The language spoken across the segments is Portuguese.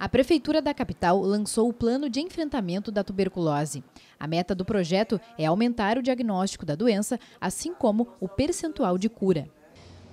A Prefeitura da capital lançou o Plano de Enfrentamento da Tuberculose. A meta do projeto é aumentar o diagnóstico da doença, assim como o percentual de cura.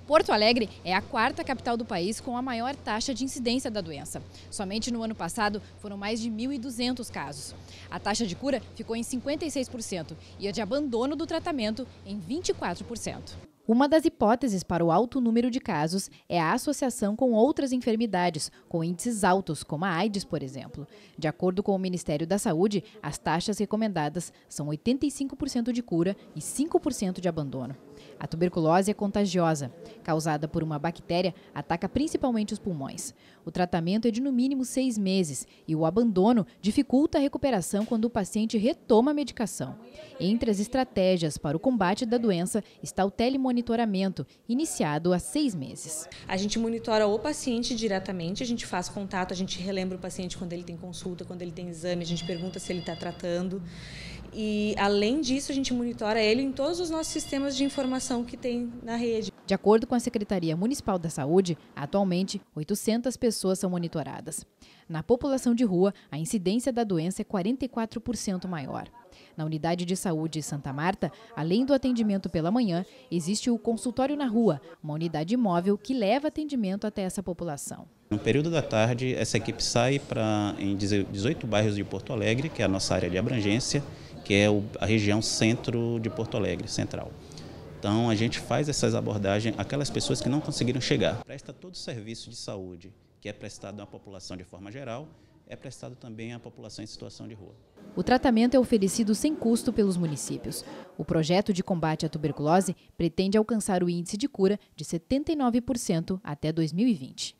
Porto Alegre é a quarta capital do país com a maior taxa de incidência da doença. Somente no ano passado foram mais de 1.200 casos. A taxa de cura ficou em 56% e a de abandono do tratamento em 24%. Uma das hipóteses para o alto número de casos é a associação com outras enfermidades, com índices altos, como a AIDS, por exemplo. De acordo com o Ministério da Saúde, as taxas recomendadas são 85% de cura e 5% de abandono. A tuberculose é contagiosa. Causada por uma bactéria, ataca principalmente os pulmões. O tratamento é de no mínimo seis meses e o abandono dificulta a recuperação quando o paciente retoma a medicação. Entre as estratégias para o combate da doença está o telemonitoramento, iniciado há seis meses. A gente monitora o paciente diretamente, a gente faz contato, a gente relembra o paciente quando ele tem consulta, quando ele tem exame, a gente pergunta se ele está tratando. E, além disso, a gente monitora ele em todos os nossos sistemas de informação que tem na rede. De acordo com a Secretaria Municipal da Saúde, atualmente 800 pessoas são monitoradas. Na população de rua, a incidência da doença é 44% maior. Na unidade de saúde Santa Marta, além do atendimento pela manhã, existe o consultório na rua, uma unidade móvel que leva atendimento até essa população. No período da tarde, essa equipe sai para em 18 bairros de Porto Alegre, que é a nossa área de abrangência, que é a região centro de Porto Alegre, central. Então, a gente faz essas abordagens aquelas pessoas que não conseguiram chegar. Presta todo o serviço de saúde que é prestado à população de forma geral, é prestado também à população em situação de rua. O tratamento é oferecido sem custo pelos municípios. O projeto de combate à tuberculose pretende alcançar o índice de cura de 79% até 2020.